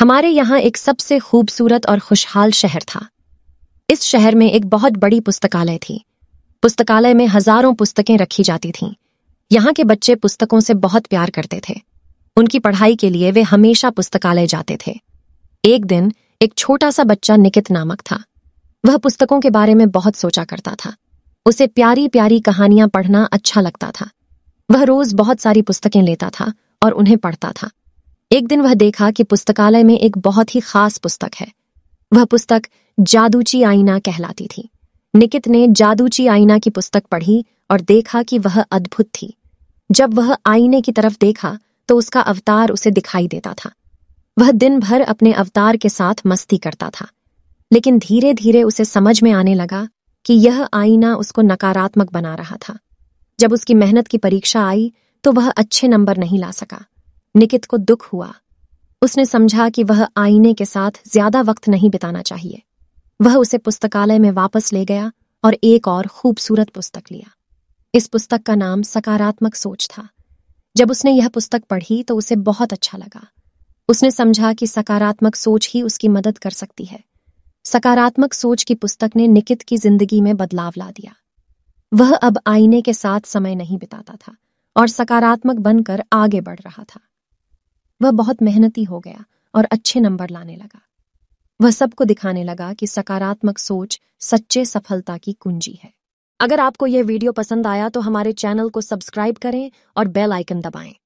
हमारे यहाँ एक सबसे खूबसूरत और खुशहाल शहर था इस शहर में एक बहुत बड़ी पुस्तकालय थी पुस्तकालय में हजारों पुस्तकें रखी जाती थीं यहाँ के बच्चे पुस्तकों से बहुत प्यार करते थे उनकी पढ़ाई के लिए वे हमेशा पुस्तकालय जाते थे एक दिन एक छोटा सा बच्चा निकित नामक था वह पुस्तकों के बारे में बहुत सोचा करता था उसे प्यारी प्यारी कहानियां पढ़ना अच्छा लगता था वह रोज बहुत सारी पुस्तकें लेता था और उन्हें पढ़ता था एक दिन वह देखा कि पुस्तकालय में एक बहुत ही खास पुस्तक है वह पुस्तक जादूची आईना कहलाती थी निकित ने जादूची आईना की पुस्तक पढ़ी और देखा कि वह अद्भुत थी जब वह आईने की तरफ देखा तो उसका अवतार उसे दिखाई देता था वह दिन भर अपने अवतार के साथ मस्ती करता था लेकिन धीरे धीरे उसे समझ में आने लगा कि यह आईना उसको नकारात्मक बना रहा था जब उसकी मेहनत की परीक्षा आई तो वह अच्छे नंबर नहीं ला सका निकित को दुख हुआ उसने समझा कि वह आईने के साथ ज्यादा वक्त नहीं बिताना चाहिए वह उसे पुस्तकालय में वापस ले गया और एक और खूबसूरत पुस्तक लिया इस पुस्तक का नाम सकारात्मक सोच था जब उसने यह पुस्तक पढ़ी तो उसे बहुत अच्छा लगा उसने समझा कि सकारात्मक सोच ही उसकी मदद कर सकती है सकारात्मक सोच की पुस्तक ने निकित की जिंदगी में बदलाव ला दिया वह अब आईने के साथ समय नहीं बिताता था और सकारात्मक बनकर आगे बढ़ रहा था वह बहुत मेहनती हो गया और अच्छे नंबर लाने लगा वह सबको दिखाने लगा कि सकारात्मक सोच सच्चे सफलता की कुंजी है अगर आपको यह वीडियो पसंद आया तो हमारे चैनल को सब्सक्राइब करें और बेल आइकन दबाएं